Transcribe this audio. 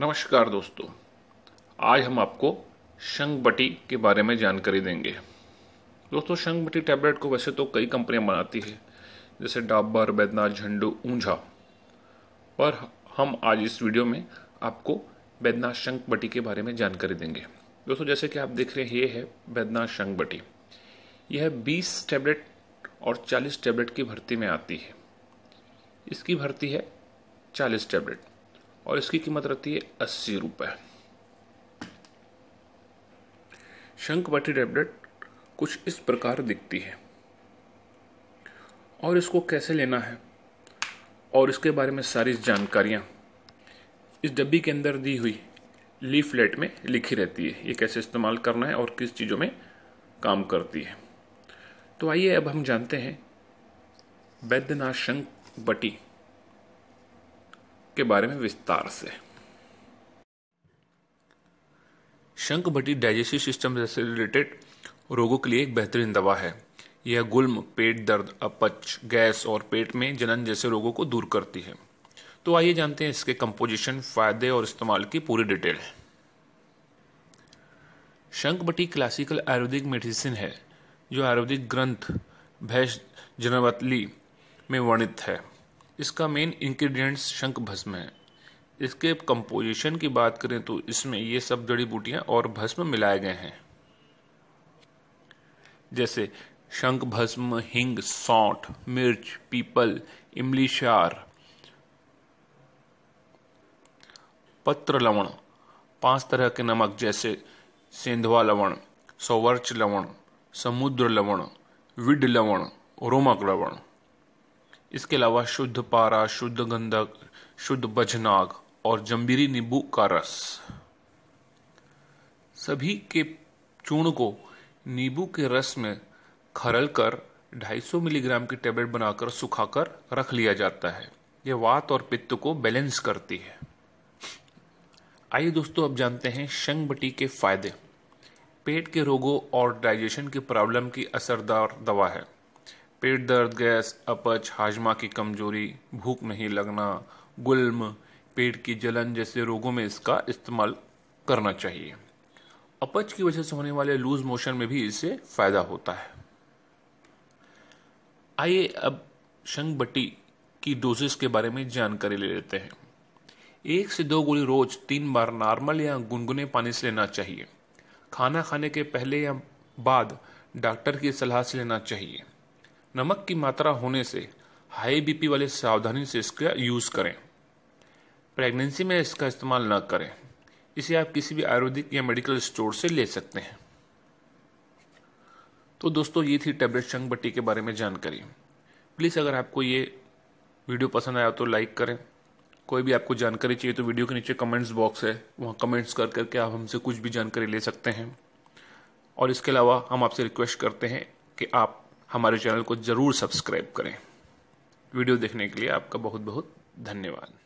नमस्कार दोस्तों आज हम आपको शंखबटी के बारे में जानकारी देंगे दोस्तों शंखबटी टैबलेट को वैसे तो कई कंपनियां बनाती है जैसे डाबर बैदनाथ झंडू ऊंझा पर हम आज इस वीडियो में आपको बैदनाथ शंखबटी के बारे में जानकारी देंगे दोस्तों जैसे कि आप देख रहे हैं ये है बैदनाथ शंखबटी यह 20 टैबलेट और 40 टैबलेट की भर्ती में आती है इसकी भर्ती है 40 टैबलेट और इसकी कीमत रहती है अस्सी रुपये शंखपट्टी टैबलेट कुछ इस प्रकार दिखती है और इसको कैसे लेना है और इसके बारे में सारी जानकारियाँ इस डब्बी के अंदर दी हुई लीफलेट में लिखी रहती है ये कैसे इस्तेमाल करना है और किस चीज़ों में काम करती है तो आइए अब हम जानते हैं वैद्यनाथ शंख बटी के बारे में विस्तार से शंख भट्टी डाइजेस्टिव सिस्टम से रिलेटेड रोगों के लिए एक बेहतरीन दवा है यह गुल्म पेट दर्द अपच गैस और पेट में जलन जैसे रोगों को दूर करती है तो आइए जानते हैं इसके कंपोजिशन फायदे और इस्तेमाल की पूरी डिटेल शंख भट्टी क्लासिकल आयुर्वेदिक मेडिसिन है जो आयुर्वेदिक ग्रंथ भैंस जनवतली में वर्णित है इसका मेन इंग्रेडिएंट्स शंख भस्म है इसके कंपोजिशन की बात करें तो इसमें ये सब जड़ी बूटियां और भस्म मिलाए गए हैं जैसे शंख भस्म हिंग सौठ मिर्च पीपल इमली शार पत्र लवण पांच तरह के नमक जैसे सेंधवा लवण सौवर्च लवण समुद्र लवण विड लवण रोमक लवण इसके अलावा शुद्ध पारा शुद्ध गंधक शुद्ध बजनाग और जम्बीरी नींबू का रस सभी के चूर्ण को नींबू के रस में खरल कर 250 मिलीग्राम की टेबलेट बनाकर सुखाकर रख लिया जाता है यह वात और पित्त को बैलेंस करती है आइए दोस्तों अब जानते हैं शंग बटी के फायदे पेट के रोगों और डाइजेशन की प्रॉब्लम की असरदार दवा है पेट दर्द गैस अपच हाजमा की कमजोरी भूख नहीं लगना गुल्म पेट की जलन जैसे रोगों में इसका इस्तेमाल करना चाहिए अपच की वजह से होने वाले लूज मोशन में भी इससे फ़ायदा होता है आइए अब बट्टी की डोजेस के बारे में जानकारी ले लेते हैं एक से दो गोली रोज तीन बार नॉर्मल या गुनगुने पानी से लेना चाहिए खाना खाने के पहले या बाद डॉक्टर की सलाह से लेना चाहिए नमक की मात्रा होने से हाई बीपी वाले सावधानी से इसका यूज़ करें प्रेगनेंसी में इसका इस्तेमाल न करें इसे आप किसी भी आयुर्वेदिक या मेडिकल स्टोर से ले सकते हैं तो दोस्तों ये थी टेबलेट शंख बट्टी के बारे में जानकारी प्लीज़ अगर आपको ये वीडियो पसंद आया तो लाइक करें कोई भी आपको जानकारी चाहिए तो वीडियो के नीचे कमेंट्स बॉक्स है वहाँ कमेंट्स कर करके आप हमसे कुछ भी जानकारी ले सकते हैं और इसके अलावा हम आपसे रिक्वेस्ट करते हैं कि आप हमारे चैनल को ज़रूर सब्सक्राइब करें वीडियो देखने के लिए आपका बहुत बहुत धन्यवाद